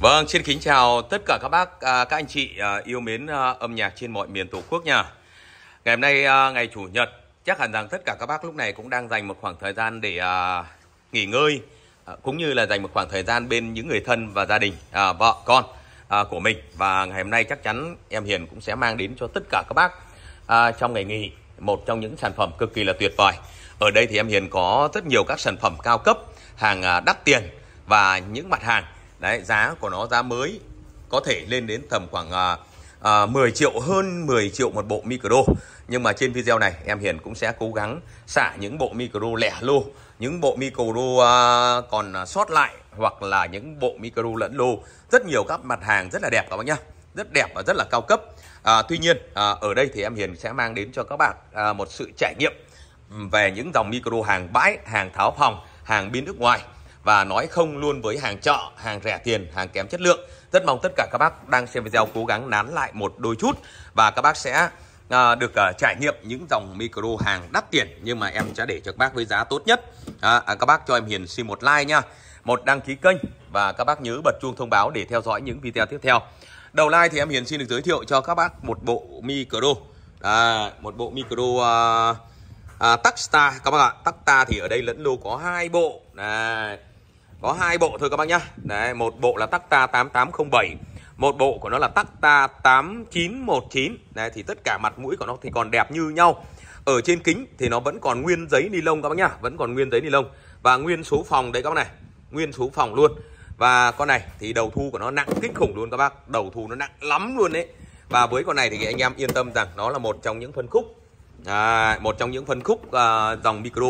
Vâng, xin kính chào tất cả các bác, à, các anh chị à, yêu mến à, âm nhạc trên mọi miền Tổ quốc nha. Ngày hôm nay ngày chủ nhật, chắc hẳn rằng tất cả các bác lúc này cũng đang dành một khoảng thời gian để nghỉ ngơi cũng như là dành một khoảng thời gian bên những người thân và gia đình, vợ con của mình. Và ngày hôm nay chắc chắn em Hiền cũng sẽ mang đến cho tất cả các bác trong ngày nghỉ một trong những sản phẩm cực kỳ là tuyệt vời. Ở đây thì em Hiền có rất nhiều các sản phẩm cao cấp, hàng đắt tiền và những mặt hàng đấy giá của nó giá mới có thể lên đến tầm khoảng à, à, 10 triệu hơn 10 triệu một bộ micro nhưng mà trên video này em Hiền cũng sẽ cố gắng xả những bộ micro lẻ lô những bộ micro à, còn sót lại hoặc là những bộ micro lẫn lô rất nhiều các mặt hàng rất là đẹp các bác nhá rất đẹp và rất là cao cấp à, tuy nhiên à, ở đây thì em Hiền sẽ mang đến cho các bạn à, một sự trải nghiệm về những dòng micro hàng bãi hàng tháo phòng hàng bên nước ngoài và nói không luôn với hàng trọ, hàng rẻ tiền, hàng kém chất lượng. Rất mong tất cả các bác đang xem video cố gắng nán lại một đôi chút và các bác sẽ à, được à, trải nghiệm những dòng micro hàng đắt tiền nhưng mà em sẽ để cho các bác với giá tốt nhất. À, à, các bác cho em Hiền xin một like nha, một đăng ký kênh và các bác nhớ bật chuông thông báo để theo dõi những video tiếp theo. Đầu like thì em Hiền xin được giới thiệu cho các bác một bộ micro, à, một bộ micro. À, à, Tacta các bác ạ Tacta thì ở đây lẫn lô có hai bộ này có hai bộ thôi các bác nhá đấy một bộ là Tacta 8807 một bộ của nó là Tacta 8919 đấy thì tất cả mặt mũi của nó thì còn đẹp như nhau ở trên kính thì nó vẫn còn nguyên giấy ni lông các bác nhá vẫn còn nguyên giấy ni lông và nguyên số phòng đấy các bác này nguyên số phòng luôn và con này thì đầu thu của nó nặng kinh khủng luôn các bác đầu thu nó nặng lắm luôn đấy và với con này thì anh em yên tâm rằng nó là một trong những phân khúc Đấy, à, một trong những phân khúc uh, dòng micro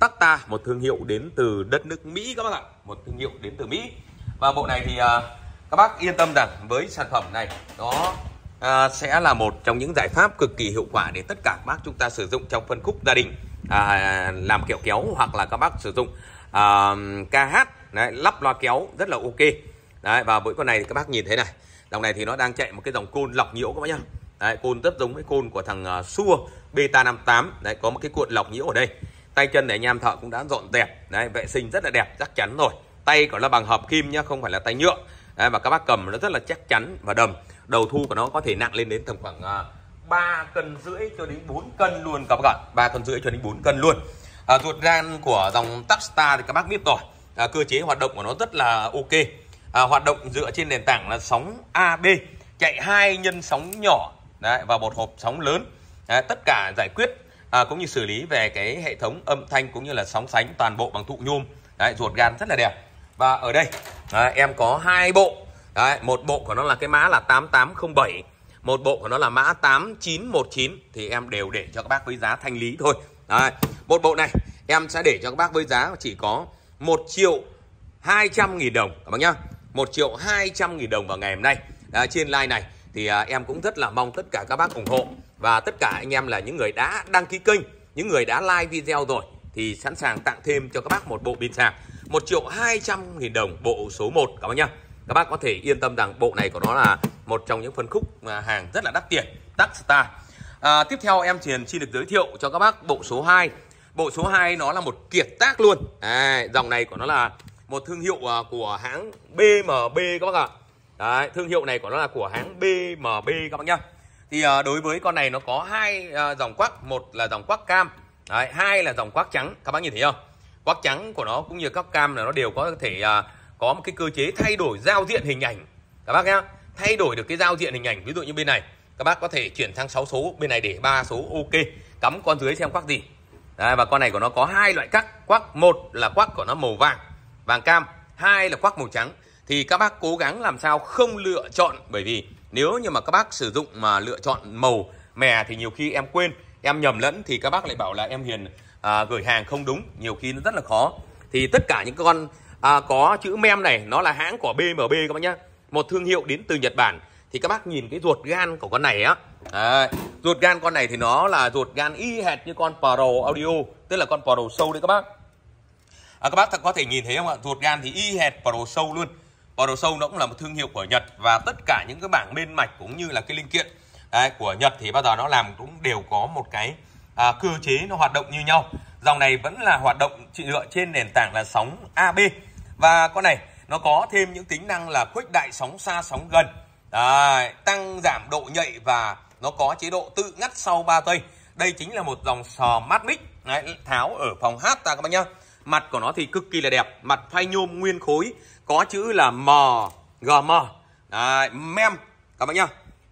Tacta, một thương hiệu đến từ đất nước Mỹ các bác ạ. Một thương hiệu đến từ Mỹ. Và bộ này thì uh, các bác yên tâm rằng với sản phẩm này nó uh, sẽ là một trong những giải pháp cực kỳ hiệu quả để tất cả các bác chúng ta sử dụng trong phân khúc gia đình à, làm kẹo kéo hoặc là các bác sử dụng à, ca hát lắp loa kéo rất là ok đấy và với con này thì các bác nhìn thấy này dòng này thì nó đang chạy một cái dòng côn lọc nhiễu các bác nhá côn rất giống với côn của thằng uh, xua beta 58 đấy có một cái cuộn lọc nhiễu ở đây tay chân để anh em thợ cũng đã dọn dẹp đấy vệ sinh rất là đẹp chắc chắn rồi tay của nó bằng hợp kim nhá không phải là tay nhựa đấy, và các bác cầm nó rất là chắc chắn và đầm đầu thu của nó có thể nặng lên đến tầm khoảng uh, à, 3 cân rưỡi cho đến 4 cân luôn các bác ạ 3 cân rưỡi cho đến 4 cân luôn à, ruột gan của dòng Tapstar thì các bác biết rồi à, cơ chế hoạt động của nó rất là ok à, hoạt động dựa trên nền tảng là sóng AB chạy hai nhân sóng nhỏ đấy, và một hộp sóng lớn Đấy, à, tất cả giải quyết à, cũng như xử lý về cái hệ thống âm thanh cũng như là sóng sánh toàn bộ bằng thụ nhôm đấy, ruột gan rất là đẹp và ở đây à, em có hai bộ đấy, một bộ của nó là cái mã là 8807 một bộ của nó là mã 8919 thì em đều để cho các bác với giá thanh lý thôi đấy, một bộ này em sẽ để cho các bác với giá chỉ có 1 triệu 200 nghìn đồng các bác nhá 1 triệu 200 nghìn đồng vào ngày hôm nay à, trên like này thì à, em cũng rất là mong tất cả các bác ủng hộ và tất cả anh em là những người đã đăng ký kênh những người đã like video rồi thì sẵn sàng tặng thêm cho các bác một bộ pin sạc 1 triệu 200 nghìn đồng bộ số 1 các bác nhá các bác có thể yên tâm rằng bộ này của nó là một trong những phân khúc hàng rất là đắt tiền Techstar à, tiếp theo em Triền xin được giới thiệu cho các bác bộ số 2 bộ số 2 nó là một kiệt tác luôn à, dòng này của nó là một thương hiệu à, của hãng BMB các bác ạ Đấy, thương hiệu này của nó là của hãng BMB các bác nhá thì à, đối với con này nó có hai à, dòng quắc một là dòng quắc cam Đấy, hai là dòng quắc trắng các bác nhìn thấy không quắc trắng của nó cũng như các cam là nó đều có thể à, có một cái cơ chế thay đổi giao diện hình ảnh các bác nhá thay đổi được cái giao diện hình ảnh ví dụ như bên này các bác có thể chuyển sang 6 số bên này để ba số ok cắm con dưới xem quắc gì Đấy, và con này của nó có hai loại cắc quắc một là quắc của nó màu vàng vàng cam hai là quắc màu trắng thì các bác cố gắng làm sao không lựa chọn bởi vì nếu như mà các bác sử dụng mà lựa chọn màu mè thì nhiều khi em quên em nhầm lẫn thì các bác lại bảo là em hiền à, gửi hàng không đúng nhiều khi nó rất là khó thì tất cả những con à, có chữ mem này nó là hãng của BMB các bác nhá một thương hiệu đến từ Nhật Bản thì các bác nhìn cái ruột gan của con này á à, ruột gan con này thì nó là ruột gan y hệt như con Pro Audio tức là con Pro sâu đấy các bác à, các bác có thể nhìn thấy không ạ ruột gan thì y hệt Pro sâu luôn AutoShow nó cũng là một thương hiệu của Nhật và tất cả những cái bảng bên mạch cũng như là cái linh kiện đấy, của Nhật thì bao giờ nó làm cũng đều có một cái à, cơ chế nó hoạt động như nhau dòng này vẫn là hoạt động trị dựa trên nền tảng là sóng AB và con này nó có thêm những tính năng là khuếch đại sóng xa sóng gần à, tăng giảm độ nhạy và nó có chế độ tự ngắt sau 3 giây đây chính là một dòng sò mát mic Đấy, tháo ở phòng hát ta các bác nhá mặt của nó thì cực kỳ là đẹp mặt phay nhôm nguyên khối có chữ là mò gm Đấy, mem các bạn nhá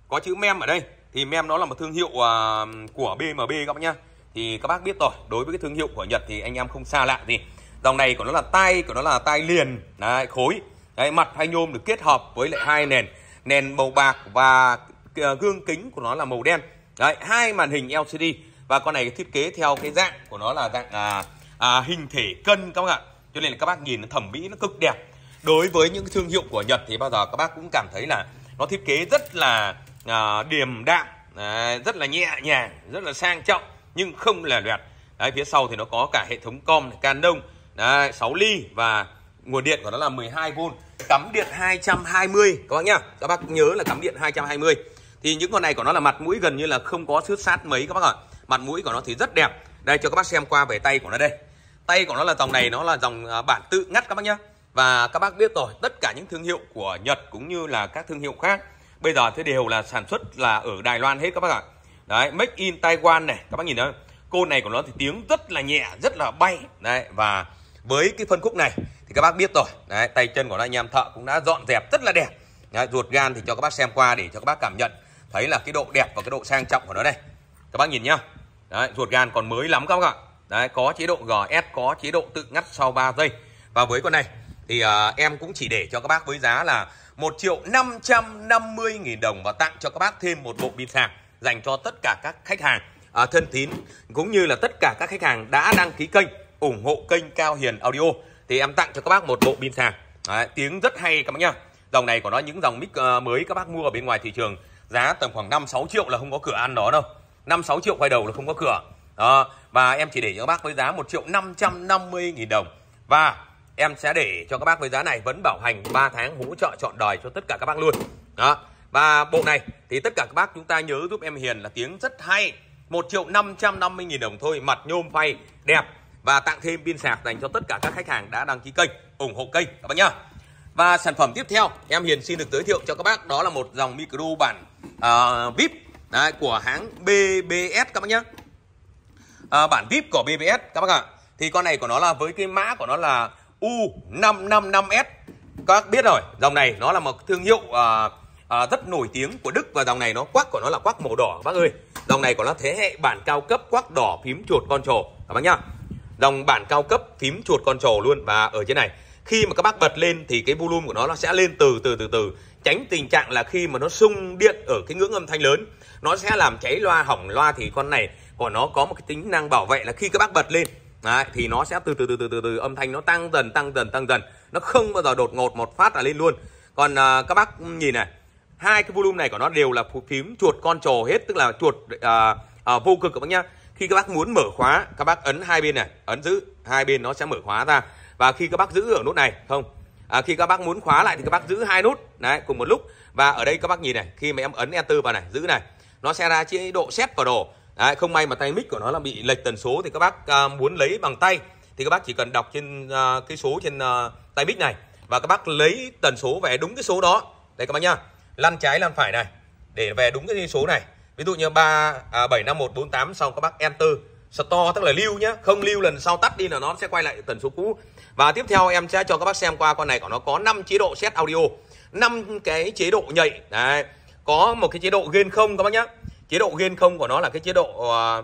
có chữ mem ở đây thì mem nó là một thương hiệu uh, của bmb các bạn nhá thì các bác biết rồi đối với cái thương hiệu của nhật thì anh em không xa lạ gì dòng này của nó là tay của nó là tay liền Đấy, khối Đấy, mặt hay nhôm được kết hợp với lại hai nền nền màu bạc và à, gương kính của nó là màu đen Đấy, hai màn hình LCD và con này thiết kế theo cái dạng của nó là dạng à, à, hình thể cân các bạn ạ cho nên là các bác nhìn nó thẩm mỹ nó cực đẹp đối với những thương hiệu của Nhật thì bao giờ các bác cũng cảm thấy là nó thiết kế rất là à, điềm đạm à, rất là nhẹ nhàng rất là sang trọng nhưng không là loẹt đấy phía sau thì nó có cả hệ thống com Canon đấy, 6 ly và nguồn điện của nó là 12V cắm điện 220 các bác nhá các bác nhớ là cắm điện 220 thì những con này của nó là mặt mũi gần như là không có xước sát mấy các bác ạ mặt mũi của nó thì rất đẹp đây cho các bác xem qua về tay của nó đây tay của nó là dòng này nó là dòng à, bản tự ngắt các bác nhá và các bác biết rồi, tất cả những thương hiệu của Nhật cũng như là các thương hiệu khác bây giờ thế đều là sản xuất là ở Đài Loan hết các bác ạ. Đấy, Make in Taiwan này, các bác nhìn thấy cô này của nó thì tiếng rất là nhẹ, rất là bay. Đấy và với cái phân khúc này thì các bác biết rồi. Đấy, tay chân của nó anh em thợ cũng đã dọn dẹp rất là đẹp. Đấy, ruột gan thì cho các bác xem qua để cho các bác cảm nhận thấy là cái độ đẹp và cái độ sang trọng của nó đây. Các bác nhìn nhá. Đấy, ruột gan còn mới lắm các bác ạ. Đấy, có chế độ GS, có chế độ tự ngắt sau 3 giây. Và với con này thì à, em cũng chỉ để cho các bác với giá là 1 triệu 550 nghìn đồng và tặng cho các bác thêm một bộ pin sạc dành cho tất cả các khách hàng à, thân tín cũng như là tất cả các khách hàng đã đăng ký kênh ủng hộ kênh Cao Hiền Audio thì em tặng cho các bác một bộ pin sạc Đấy, tiếng rất hay các bác nhá dòng này của nó những dòng mic ờ, mới các bác mua ở bên ngoài thị trường giá tầm khoảng 5 6 triệu là không có cửa ăn đó đâu 5 6 triệu quay đầu là không có cửa đó. và em chỉ để cho các bác với giá 1 triệu 550 nghìn đồng và em sẽ để cho các bác với giá này vẫn bảo hành 3 tháng hỗ trợ chọn đời cho tất cả các bác luôn đó và bộ này thì tất cả các bác chúng ta nhớ giúp em Hiền là tiếng rất hay 1 triệu 550 nghìn đồng thôi mặt nhôm phay đẹp và tặng thêm pin sạc dành cho tất cả các khách hàng đã đăng ký kênh ủng hộ kênh các bác nhá và sản phẩm tiếp theo em Hiền xin được giới thiệu cho các bác đó là một dòng micro bản uh, VIP đấy, của hãng BBS các bác nhá uh, bản VIP của BBS các bác ạ thì con này của nó là với cái mã của nó là U555S các biết rồi dòng này nó là một thương hiệu uh, à, rất nổi tiếng của Đức và dòng này nó quắc của nó là quắc màu đỏ bác ơi dòng này của nó thế hệ bản cao cấp quắc đỏ phím chuột con trồ các bác nhá dòng bản cao cấp phím chuột con trồ luôn và ở trên này khi mà các bác bật lên thì cái volume của nó nó sẽ lên từ từ từ từ tránh tình trạng là khi mà nó sung điện ở cái ngưỡng âm thanh lớn nó sẽ làm cháy loa hỏng loa thì con này của nó có một cái tính năng bảo vệ là khi các bác bật lên Đấy, thì nó sẽ từ từ từ từ từ từ âm thanh nó tăng dần tăng dần tăng dần nó không bao giờ đột ngột một phát là lên luôn còn à, các bác nhìn này hai cái volume này của nó đều là phím chuột con trồ hết tức là chuột à, à, vô cực các bác nhá khi các bác muốn mở khóa các bác ấn hai bên này ấn giữ hai bên nó sẽ mở khóa ra và khi các bác giữ ở nút này không à, khi các bác muốn khóa lại thì các bác giữ hai nút đấy cùng một lúc và ở đây các bác nhìn này khi mà em ấn enter vào này giữ này nó sẽ ra chế độ xét vào đồ à, không may mà tay mic của nó là bị lệch tần số thì các bác à, muốn lấy bằng tay thì các bác chỉ cần đọc trên à, cái số trên à, tay mic này và các bác lấy tần số về đúng cái số đó đây các bác nhá lăn trái lăn phải này để về đúng cái số này ví dụ như ba à, bảy năm một bốn tám sau các bác enter store tức là lưu nhá không lưu lần sau tắt đi là nó sẽ quay lại tần số cũ và tiếp theo em sẽ cho các bác xem qua con này của nó có 5 chế độ set audio năm cái chế độ nhạy đấy có một cái chế độ gain không các bác nhá chế độ ghiên không của nó là cái chế độ à,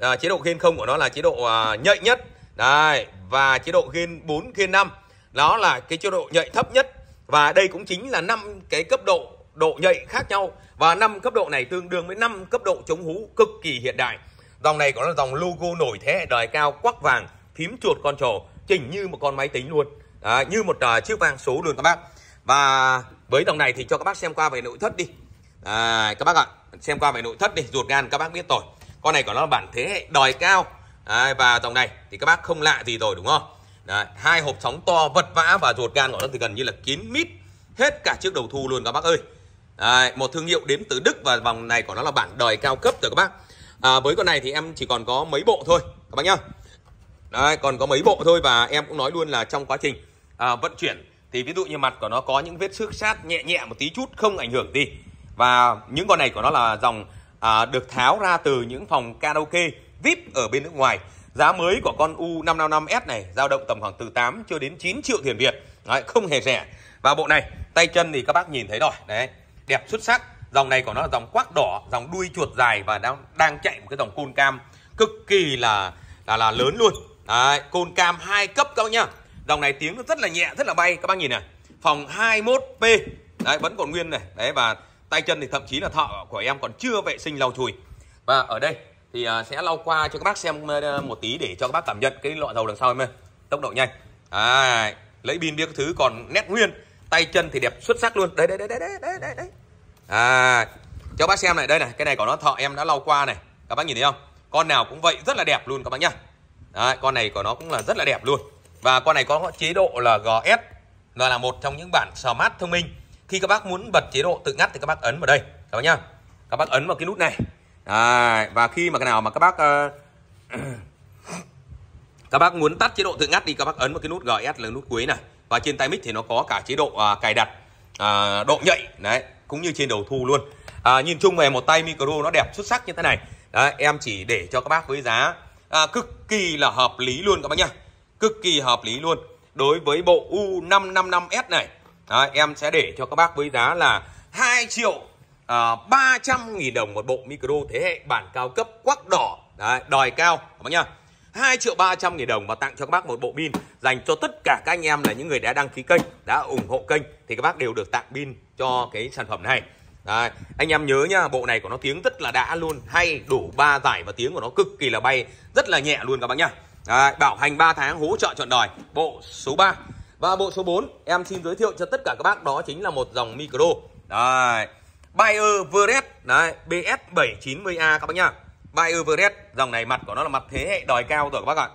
à chế độ ghiên không của nó là chế độ à, nhạy nhất đây và chế độ ghiên 4 ghiên 5 đó là cái chế độ nhạy thấp nhất và đây cũng chính là năm cái cấp độ độ nhạy khác nhau và năm cấp độ này tương đương với năm cấp độ chống hú cực kỳ hiện đại dòng này có là dòng logo nổi thế hệ đời cao quắc vàng phím chuột con trổ chỉnh như một con máy tính luôn à, như một uh, chiếc vang số luôn các bác và với dòng này thì cho các bác xem qua về nội thất đi à, các bác ạ xem qua về nội thất đi ruột gan các bác biết rồi con này của nó là bản thế hệ đòi cao à, và dòng này thì các bác không lạ gì rồi đúng không Đấy, hai hộp sóng to vật vã và ruột gan của nó thì gần như là kín mít hết cả chiếc đầu thu luôn các bác ơi Đấy, một thương hiệu đến từ Đức và vòng này của nó là bản đời cao cấp rồi các bác à, với con này thì em chỉ còn có mấy bộ thôi các bác nhá Đấy, còn có mấy bộ thôi và em cũng nói luôn là trong quá trình à, vận chuyển thì ví dụ như mặt của nó có những vết xước sát nhẹ nhẹ một tí chút không ảnh hưởng gì và những con này của nó là dòng à, được tháo ra từ những phòng karaoke VIP ở bên nước ngoài giá mới của con U555S này dao động tầm khoảng từ 8 cho đến 9 triệu tiền Việt đấy, không hề rẻ và bộ này tay chân thì các bác nhìn thấy rồi đấy đẹp xuất sắc dòng này của nó là dòng quắc đỏ dòng đuôi chuột dài và đang đang chạy một cái dòng côn cam cực kỳ là là là lớn luôn đấy, côn cam hai cấp các bác nhá dòng này tiếng nó rất là nhẹ rất là bay các bác nhìn này phòng 21p đấy vẫn còn nguyên này đấy và tay chân thì thậm chí là thợ của em còn chưa vệ sinh lau chùi và ở đây thì à, sẽ lau qua cho các bác xem à, một tí để cho các bác cảm nhận cái lọ dầu đằng sau em ơi tốc độ nhanh à, lấy pin biết thứ còn nét nguyên tay chân thì đẹp xuất sắc luôn đấy đấy đấy đấy đấy đấy đấy à cho bác xem này đây này cái này của nó thợ em đã lau qua này các bác nhìn thấy không con nào cũng vậy rất là đẹp luôn các bác nhá đấy, con này của nó cũng là rất là đẹp luôn và con này có chế độ là GS là là một trong những bản smart thông minh khi các bác muốn bật chế độ tự ngắt thì các bác ấn vào đây các bác nhá các bác ấn vào cái nút này Đấy, và khi mà cái nào mà các bác uh, các bác muốn tắt chế độ tự ngắt thì các bác ấn vào cái nút GS là nút cuối này và trên tay mic thì nó có cả chế độ uh, cài đặt uh, độ nhạy đấy cũng như trên đầu thu luôn à, nhìn chung về một tay micro nó đẹp xuất sắc như thế này đấy, em chỉ để cho các bác với giá à, cực kỳ là hợp lý luôn các bác nhá cực kỳ hợp lý luôn đối với bộ U555S này đó, em sẽ để cho các bác với giá là 2 triệu uh, à, 300 nghìn đồng một bộ micro thế hệ bản cao cấp quắc đỏ Đấy, đòi cao các bác nhá 2 triệu 300 nghìn đồng và tặng cho các bác một bộ pin dành cho tất cả các anh em là những người đã đăng ký kênh đã ủng hộ kênh thì các bác đều được tặng pin cho cái sản phẩm này Đấy, anh em nhớ nhá bộ này của nó tiếng rất là đã luôn hay đủ ba giải và tiếng của nó cực kỳ là bay rất là nhẹ luôn các bác nhá Đấy, bảo hành 3 tháng hỗ trợ chọn đòi bộ số 3 và bộ số 4 em xin giới thiệu cho tất cả các bác đó chính là một dòng micro. Đấy. Bayer Vres đấy, BS790A các bác nhá. Bayer Vres, dòng này mặt của nó là mặt thế hệ đòi cao rồi các bác ạ.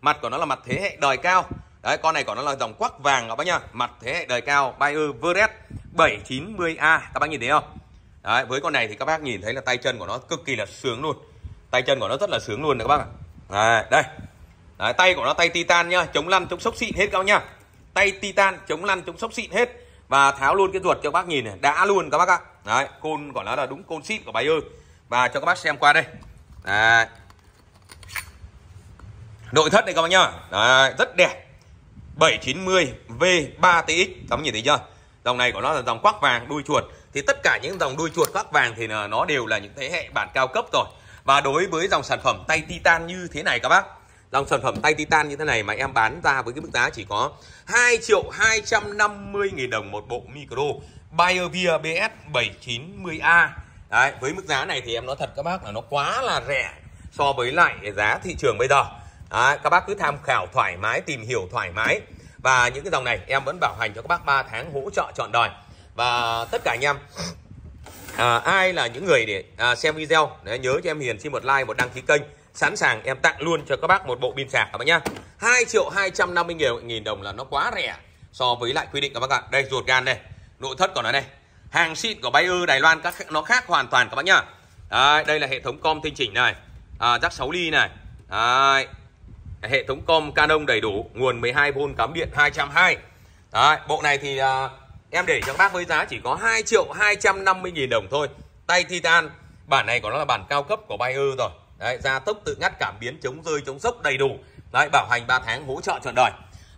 Mặt của nó là mặt thế hệ đòi cao. Đấy, con này của nó là dòng quắc vàng các bác nhá. Mặt thế hệ đời cao Bayer Vres 790A các bác nhìn thấy không? Đấy, với con này thì các bác nhìn thấy là tay chân của nó cực kỳ là sướng luôn. Tay chân của nó rất là sướng luôn đấy các bác ạ. Đấy, đây. Đấy, tay của nó tay titan nhá, chống lăn chống sốc xịn hết các bác nhá tay titan chống lăn chống sốc xịn hết và tháo luôn cái ruột cho các bác nhìn này đã luôn các bác ạ đấy côn gọi nó là đúng côn xịn của bài ơi và cho các bác xem qua đây đấy. nội thất này các bác nhá đấy, rất đẹp 790 V3TX các bác nhìn thấy chưa dòng này của nó là dòng quắc vàng đuôi chuột thì tất cả những dòng đuôi chuột quắc vàng thì nó đều là những thế hệ bản cao cấp rồi và đối với dòng sản phẩm tay titan như thế này các bác dòng sản phẩm tay titan như thế này mà em bán ra với cái mức giá chỉ có 2 triệu 250 nghìn đồng một bộ micro Biovia BS790A Đấy, với mức giá này thì em nói thật các bác là nó quá là rẻ so với lại giá thị trường bây giờ Đấy, các bác cứ tham khảo thoải mái tìm hiểu thoải mái và những cái dòng này em vẫn bảo hành cho các bác 3 tháng hỗ trợ trọn đời và tất cả anh em à, ai là những người để à, xem video để nhớ cho em hiền xin một like một đăng ký kênh sẵn sàng em tặng luôn cho các bác một bộ pin sạc các bác nhá 2 triệu 250 nghìn, nghìn đồng là nó quá rẻ so với lại quy định các bác ạ đây ruột gan đây nội thất của nó đây hàng xịn của Bayer Đài Loan các nó khác hoàn toàn các bác nhá Đấy, đây là hệ thống com tinh chỉnh này à, rắc 6 ly này Đấy. hệ thống com Canon đầy đủ nguồn 12V cắm điện 220 Đấy, bộ này thì à, em để cho các bác với giá chỉ có 2 triệu 250 nghìn đồng thôi tay Titan bản này của nó là bản cao cấp của Bayer rồi đấy gia tốc tự ngắt cảm biến chống rơi chống sốc đầy đủ đấy bảo hành 3 tháng hỗ trợ trọn đời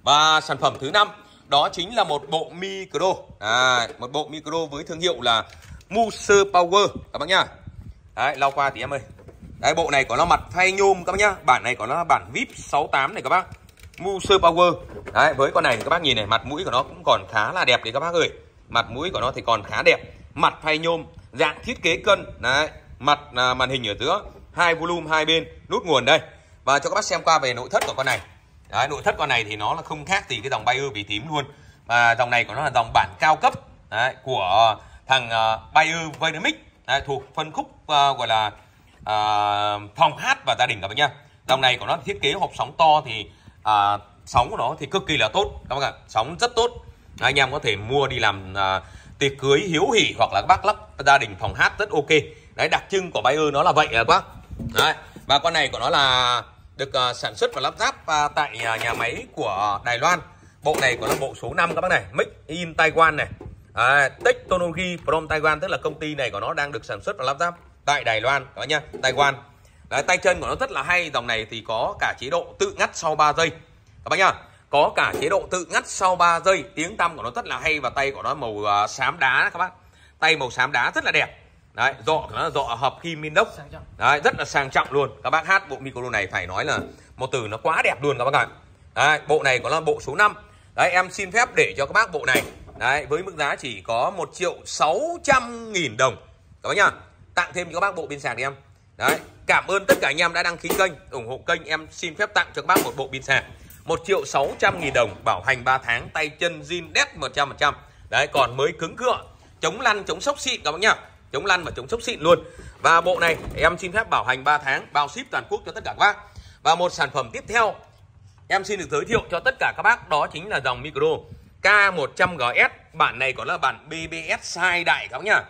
và sản phẩm thứ năm đó chính là một bộ micro à, một bộ micro với thương hiệu là Muse Power các bác nhá đấy lau qua thì em ơi đấy bộ này có nó mặt thay nhôm các bác nhá bản này có nó là bản VIP 68 này các bác Muse Power đấy với con này các bác nhìn này mặt mũi của nó cũng còn khá là đẹp đấy các bác ơi mặt mũi của nó thì còn khá đẹp mặt thay nhôm dạng thiết kế cân đấy mặt à, màn hình ở giữa hai volume hai bên nút nguồn đây và cho các bác xem qua về nội thất của con này Đấy, nội thất con này thì nó là không khác gì cái dòng Bayer bị tím luôn và dòng này của nó là dòng bản cao cấp đấy, của thằng uh, Bayer Venomix đấy, thuộc phân khúc uh, gọi là uh, phòng hát và gia đình các bác nhá dòng này của nó thiết kế hộp sóng to thì uh, sóng của nó thì cực kỳ là tốt các bác ạ sóng rất tốt đấy, anh em có thể mua đi làm uh, tiệc cưới hiếu hỉ hoặc là các bác lắp gia đình phòng hát rất ok đấy đặc trưng của Bayer nó là vậy à các bác Đấy, và con này của nó là được uh, sản xuất và lắp ráp uh, tại uh, nhà máy của Đài Loan. Bộ này của nó bộ số 5 các bác này, Made in Taiwan này. À, Technology from Taiwan tức là công ty này của nó đang được sản xuất và lắp ráp tại Đài Loan đó nha, Taiwan. Đấy, tay chân của nó rất là hay, dòng này thì có cả chế độ tự ngắt sau 3 giây. Các bác nhá, có cả chế độ tự ngắt sau 3 giây, tiếng tăm của nó rất là hay và tay của nó màu uh, xám đá các bác. Tay màu xám đá rất là đẹp đấy dọ nó dọ hợp kim inox đấy rất là sang trọng luôn các bác hát bộ micro này phải nói là một từ nó quá đẹp luôn các bác ạ đấy, bộ này có là bộ số 5 đấy em xin phép để cho các bác bộ này đấy với mức giá chỉ có 1 triệu 600 nghìn đồng các bác nhá tặng thêm cho các bác bộ pin sạc đi em đấy cảm ơn tất cả anh em đã đăng ký kênh ủng hộ kênh em xin phép tặng cho các bác một bộ pin sạc 1 triệu 600 nghìn đồng bảo hành 3 tháng tay chân zin đét 100% đấy còn mới cứng cựa chống lăn chống sốc xịn các bác nhá chống lăn và chống sốc xịn luôn và bộ này em xin phép bảo hành 3 tháng bao ship toàn quốc cho tất cả các bác và một sản phẩm tiếp theo em xin được giới thiệu cho tất cả các bác đó chính là dòng micro K100GS bản này còn là bản BBS size đại các bác nhá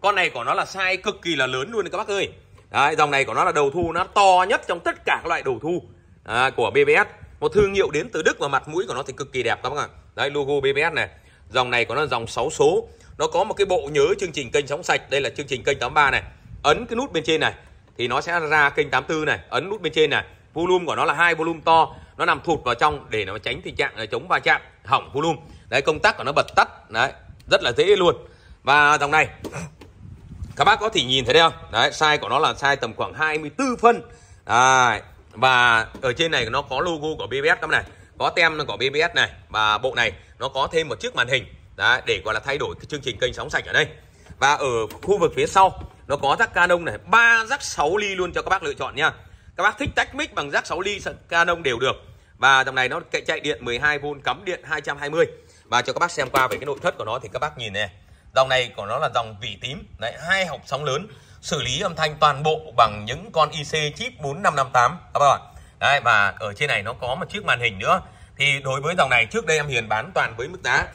con này của nó là size cực kỳ là lớn luôn đấy các bác ơi Đấy, dòng này của nó là đầu thu nó to nhất trong tất cả các loại đầu thu à, của BBS một thương hiệu đến từ Đức và mặt mũi của nó thì cực kỳ đẹp các bác ạ đây logo BBS này dòng này có là dòng 6 số nó có một cái bộ nhớ chương trình kênh sóng sạch đây là chương trình kênh 83 này ấn cái nút bên trên này thì nó sẽ ra kênh 84 này ấn nút bên trên này volume của nó là hai volume to nó nằm thụt vào trong để nó tránh tình trạng là chống va chạm hỏng volume đấy công tắc của nó bật tắt đấy rất là dễ luôn và dòng này các bác có thể nhìn thấy đây không đấy size của nó là size tầm khoảng 24 phân à, và ở trên này nó có logo của BBS các này có tem nó có BBS này và bộ này nó có thêm một chiếc màn hình Đấy, để gọi là thay đổi cái chương trình kênh sóng sạch ở đây và ở khu vực phía sau nó có rắc Canon này ba rắc 6 ly luôn cho các bác lựa chọn nha các bác thích tách mic bằng rắc 6 ly Canon đều được và dòng này nó chạy điện 12V cắm điện 220 và cho các bác xem qua về cái nội thất của nó thì các bác nhìn nè dòng này của nó là dòng vỉ tím đấy hai hộp sóng lớn xử lý âm thanh toàn bộ bằng những con IC chip 4558 các bạn đấy và ở trên này nó có một chiếc màn hình nữa thì đối với dòng này trước đây em Hiền bán toàn với mức giá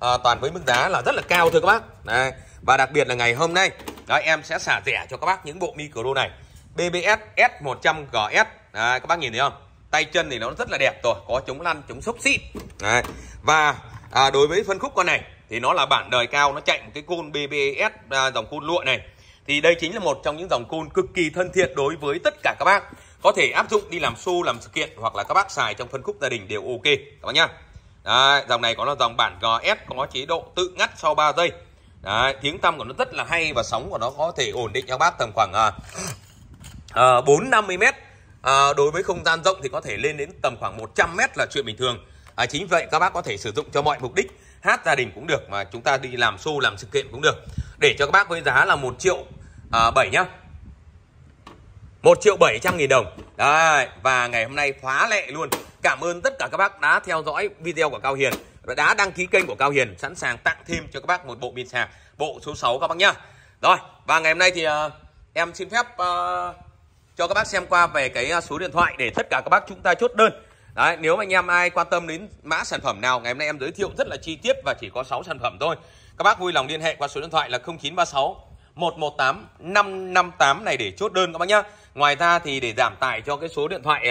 à, toàn với mức giá là rất là cao thôi các bác đấy. và đặc biệt là ngày hôm nay đấy, em sẽ xả rẻ cho các bác những bộ micro này BBS S100GS đấy, các bác nhìn thấy không tay chân thì nó rất là đẹp rồi có chống lăn chống sốc xịt đấy. và à, đối với phân khúc con này thì nó là bản đời cao nó chạy một cái côn BBS à, dòng côn lụa này thì đây chính là một trong những dòng côn cực kỳ thân thiện đối với tất cả các bác có thể áp dụng đi làm show làm sự kiện hoặc là các bác xài trong phân khúc gia đình đều ok các bác nhá Đấy, dòng này có là dòng bản GS có chế độ tự ngắt sau 3 giây Đấy, tiếng tăm của nó rất là hay và sóng của nó có thể ổn định cho bác tầm khoảng à, 4 50 m à, đối với không gian rộng thì có thể lên đến tầm khoảng 100 m là chuyện bình thường à, chính vậy các bác có thể sử dụng cho mọi mục đích hát gia đình cũng được mà chúng ta đi làm show làm sự kiện cũng được để cho các bác với giá là một triệu à, 7 nhá 1 triệu 700 nghìn đồng Đấy, Và ngày hôm nay phá lệ luôn Cảm ơn tất cả các bác đã theo dõi video của Cao Hiền Đã đăng ký kênh của Cao Hiền Sẵn sàng tặng thêm cho các bác một bộ pin sạc Bộ số 6 các bác nhá Rồi và ngày hôm nay thì uh, em xin phép uh, Cho các bác xem qua về cái ờ, số điện thoại Để tất cả các bác chúng ta chốt đơn Đấy, nếu anh em ai quan tâm đến mã sản phẩm nào Ngày hôm nay em giới thiệu rất là chi tiết Và chỉ có 6 sản phẩm thôi Các bác vui lòng liên hệ qua số điện thoại là 0936 118 558 này để chốt đơn các bác nhá Ngoài ra thì để giảm tải cho cái số điện thoại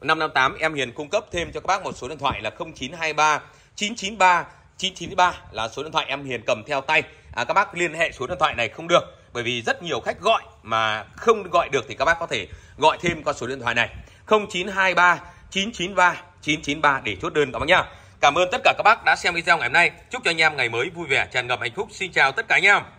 558 à, em Hiền cung cấp thêm cho các bác một số điện thoại là 0923 993 993 là số điện thoại em Hiền cầm theo tay. À, các bác liên hệ số điện thoại này không được bởi vì rất nhiều khách gọi mà không gọi được thì các bác có thể gọi thêm qua số điện thoại này 0923 993 993 để chốt đơn các bác nhá. Cảm ơn tất cả các bác đã xem video ngày hôm nay. Chúc cho anh em ngày mới vui vẻ, tràn ngập hạnh phúc. Xin chào tất cả anh em.